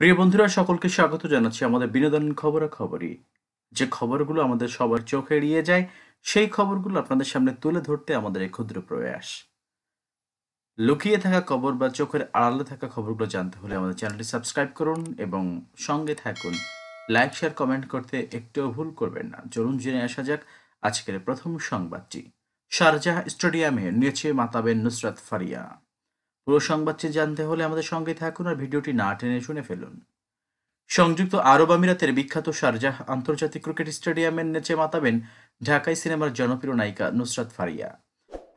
প্রিয় বন্ধুরা সকলকে স্বাগত জানাচ্ছি আমাদের বিনোদন খবরই যে খবরগুলো আমাদের সবার চোখে এড়িয়ে যায় সেই খবরগুলো আপনাদের সামনে তুলে ধরতে আমাদের এই ক্ষুদ্র প্রয়াস লুকিয়ে থাকা খবর বা চোখের আড়ালে থাকা খবরগুলো জানতে হলে আমাদের চ্যানেলটি সাবস্ক্রাইব করুন এবং সঙ্গে থাকুন লাইক শেয়ার কমেন্ট করতে একটুও ভুল করবেন না চলুন জেনে আসা যাক আজকের প্রথম সংবাদটি শারজাহ স্টেডিয়ামে নিয়েছে মাতাবেন নুসরাত ফারিয়া পুরো সংবাদটি জানতে হলে আমাদের সঙ্গে থাকুন আর ভিডিওটি না টেনে শুনে ফেলুন সংযুক্ত আরব আমিরাতের বিখ্যাত শারজাহ আন্তর্জাতিক ক্রিকেট স্টেডিয়ামের নেচে মাতাবেন ঢাকায় সিনেমার জনপ্রিয় নায়িকা নুসরাত ফারিয়া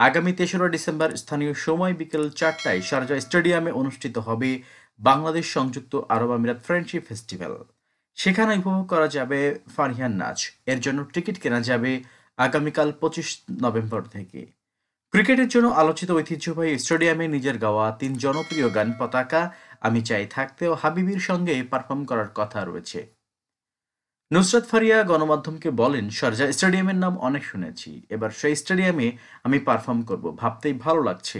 আগামী তেসরা ডিসেম্বর স্থানীয় সময় বিকেল চারটায় শারজা স্টেডিয়ামে অনুষ্ঠিত হবে বাংলাদেশ সংযুক্ত আরব আমিরাত ফ্রেন্ডশিপ ফেস্টিভ্যাল সেখানে উপভোগ করা যাবে ফারিয়ার নাচ এর জন্য টিকিট কেনা যাবে আগামীকাল পঁচিশ নভেম্বর থেকে ক্রিকেটের জন্য আলোচিত ঐতিহ্যবাহী স্টেডিয়ামে নিজের গাওয়া তিন জনপ্রিয় গান পতাকা আমি চাই থাকতেও হাবিবির সঙ্গে পারফর্ম করার কথা রয়েছে নুসরাত ফারিয়া গণমাধ্যমকে বলেন সরজা স্টেডিয়ামের নাম অনেক শুনেছি এবার সেই স্টেডিয়ামে আমি পারফর্ম করব ভাবতেই ভালো লাগছে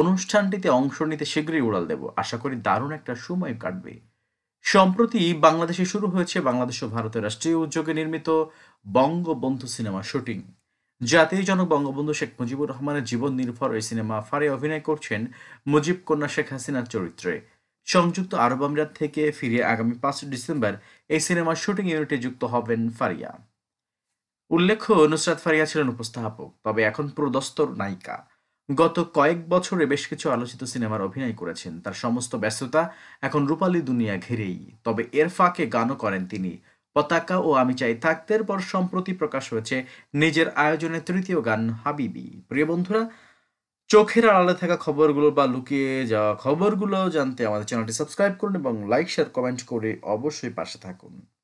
অনুষ্ঠানটিতে অংশ নিতে শীঘ্রই উড়াল দেব আশা করি দারুণ একটা সময় কাটবে সম্প্রতি বাংলাদেশে শুরু হয়েছে বাংলাদেশ ও ভারতের রাষ্ট্রীয় উদ্যোগে নির্মিত বঙ্গবন্ধু সিনেমা শুটিং জাতির জনক বঙ্গবন্ধু শেখ মুজিবুর রহমানের জীবন নির্ভর এই সিনেমা ফারে অভিনয় করছেন মুজিব কন্যা শেখ হাসিনার চরিত্রে সংযুক্ত আরব আমিরাত থেকে ফিরে আগামী পাঁচ ডিসেম্বর এই সিনেমার শুটিং ইউনিটে যুক্ত হবেন ফারিয়া উল্লেখ্য নুসরাত ফারিয়া ছিলেন উপস্থাপক তবে এখন প্রদস্তর নায়িকা গত কয়েক বছরে বেশ কিছু আলোচিত সিনেমার অভিনয় করেছেন তার সমস্ত ব্যস্ততা এখন রূপালী দুনিয়া ঘিরেই তবে এর ফাঁকে গানও করেন তিনি পতাকা ও আমি চাই থাকতের পর সম্প্রতি প্রকাশ হয়েছে নিজের আয়োজনে তৃতীয় গান হাবিবি প্রিয় বন্ধুরা চোখের আড়ালে থাকা খবরগুলো বা লুকিয়ে যাওয়া খবরগুলো জানতে আমাদের চ্যানেলটি সাবস্ক্রাইব করুন এবং লাইক শেয়ার কমেন্ট করে অবশ্যই পাশে থাকুন